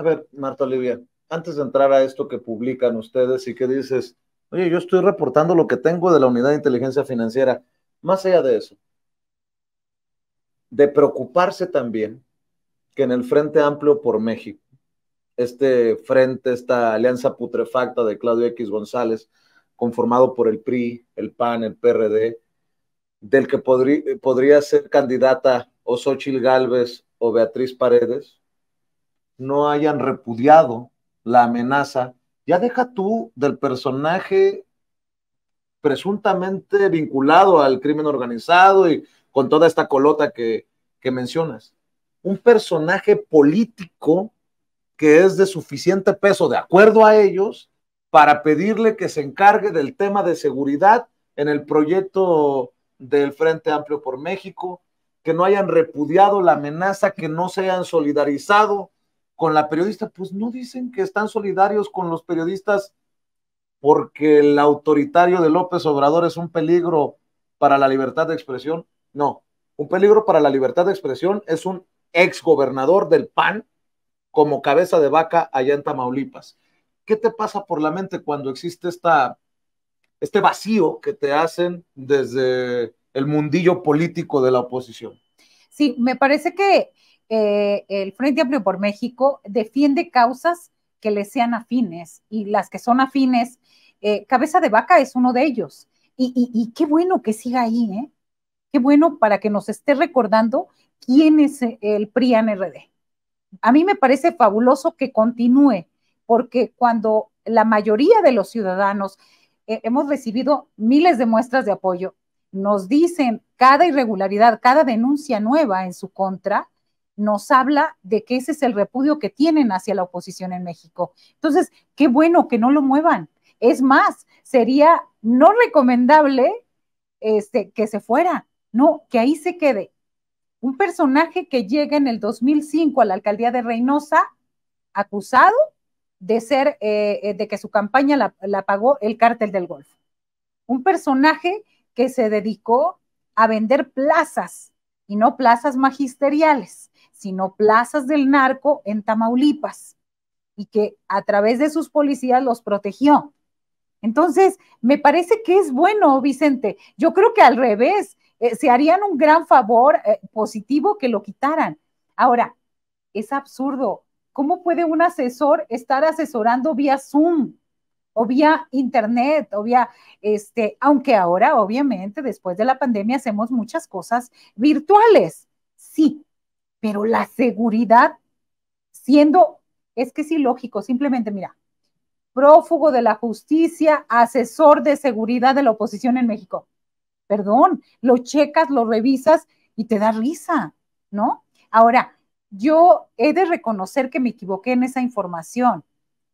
A ver, Marta Olivia, antes de entrar a esto que publican ustedes y que dices, oye, yo estoy reportando lo que tengo de la unidad de inteligencia financiera, más allá de eso, de preocuparse también que en el Frente Amplio por México, este frente, esta alianza putrefacta de Claudio X González, conformado por el PRI, el PAN, el PRD, del que podría ser candidata o Gálvez o Beatriz Paredes, no hayan repudiado la amenaza, ya deja tú del personaje presuntamente vinculado al crimen organizado y con toda esta colota que, mencionas. Un personaje político que es de suficiente peso, de acuerdo a ellos, para pedirle que se encargue del tema de seguridad en el proyecto del Frente Amplio por México, que no hayan repudiado la amenaza, que no se hayan solidarizado con la periodista, pues no dicen que están solidarios con los periodistas porque el autoritario de López Obrador es un peligro para la libertad de expresión. No, un peligro para la libertad de expresión es un exgobernador del PAN como cabeza de vaca allá en Tamaulipas. ¿Qué te pasa por la mente cuando existe esta, este vacío que te hacen desde el mundillo político de la oposición? Sí, me parece que eh, el Frente Amplio por México defiende causas que le sean afines y las que son afines, eh, Cabeza de Vaca es uno de ellos. Y, qué bueno que siga ahí, ¿eh? Qué bueno para que nos esté recordando quién es el PRIAN RD. A mí me parece fabuloso que continúe, porque cuando la mayoría de los ciudadanos hemos recibido miles de muestras de apoyo, nos dicen cada irregularidad, cada denuncia nueva en su contra, nos habla de que ese es el repudio que tienen hacia la oposición en México. Entonces, qué bueno que no lo muevan. Es más, sería no recomendable este, que se fuera, no, que ahí se quede. Un personaje que llega en el 2005 a la alcaldía de Reynosa acusado de ser, eh, eh, de que su campaña la, la pagó el cártel del Golfo. Un personaje que se dedicó a vender plazas y no plazas magisteriales sino plazas del narco en Tamaulipas y que a través de sus policías los protegió. Entonces, me parece que es bueno, Vicente. Yo creo que al revés, eh, se harían un gran favor eh, positivo que lo quitaran. Ahora, es absurdo. ¿Cómo puede un asesor estar asesorando vía Zoom o vía Internet o vía, este, aunque ahora, obviamente, después de la pandemia, hacemos muchas cosas virtuales? Sí, pero la seguridad, siendo, es que es ilógico, simplemente mira, prófugo de la justicia, asesor de seguridad de la oposición en México. Perdón, lo checas, lo revisas y te da risa, ¿no? Ahora, yo he de reconocer que me equivoqué en esa información.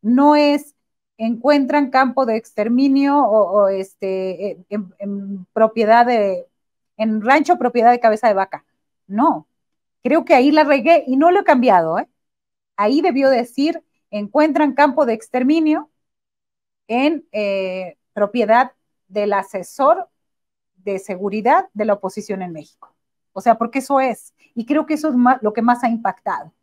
No es encuentran campo de exterminio o, este en propiedad de en rancho propiedad de cabeza de vaca. No, Creo que ahí la regué y no lo he cambiado. ¿eh? Ahí debió decir, encuentran campo de exterminio en eh, propiedad del asesor de seguridad de la oposición en México. O sea, porque eso es. Y creo que eso es lo que más ha impactado.